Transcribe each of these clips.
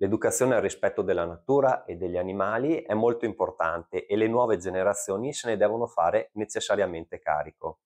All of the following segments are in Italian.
L'educazione al rispetto della natura e degli animali è molto importante e le nuove generazioni se ne devono fare necessariamente carico.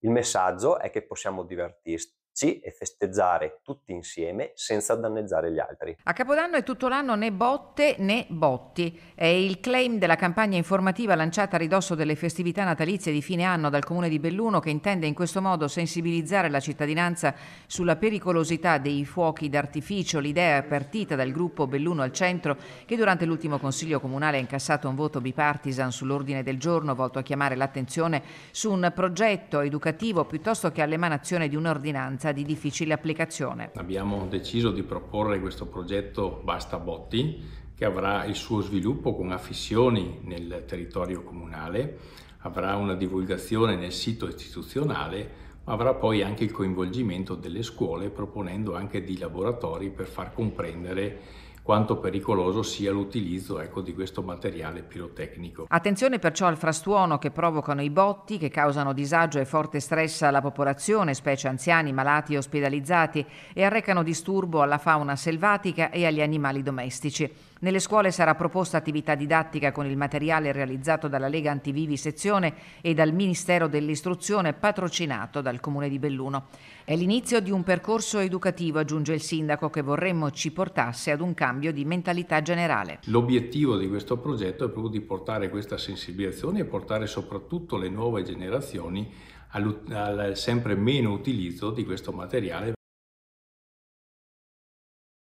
Il messaggio è che possiamo divertirci sì, e festeggiare tutti insieme senza danneggiare gli altri. A Capodanno è tutto l'anno né botte né botti. È il claim della campagna informativa lanciata a ridosso delle festività natalizie di fine anno dal comune di Belluno che intende in questo modo sensibilizzare la cittadinanza sulla pericolosità dei fuochi d'artificio. L'idea è partita dal gruppo Belluno al centro che durante l'ultimo consiglio comunale ha incassato un voto bipartisan sull'ordine del giorno volto a chiamare l'attenzione su un progetto educativo piuttosto che all'emanazione di un'ordinanza abbastanza di difficile applicazione. Abbiamo deciso di proporre questo progetto Basta Botti che avrà il suo sviluppo con affissioni nel territorio comunale, avrà una divulgazione nel sito istituzionale, ma avrà poi anche il coinvolgimento delle scuole proponendo anche dei laboratori per far comprendere quanto pericoloso sia l'utilizzo ecco, di questo materiale pirotecnico. Attenzione perciò al frastuono che provocano i botti, che causano disagio e forte stress alla popolazione, specie anziani, malati e ospedalizzati, e arrecano disturbo alla fauna selvatica e agli animali domestici. Nelle scuole sarà proposta attività didattica con il materiale realizzato dalla Lega Antivivi Sezione e dal Ministero dell'Istruzione patrocinato dal Comune di Belluno. È l'inizio di un percorso educativo, aggiunge il sindaco, che vorremmo ci portasse ad un campo cambio di mentalità generale. L'obiettivo di questo progetto è proprio di portare questa sensibilizzazione e portare soprattutto le nuove generazioni al sempre meno utilizzo di questo materiale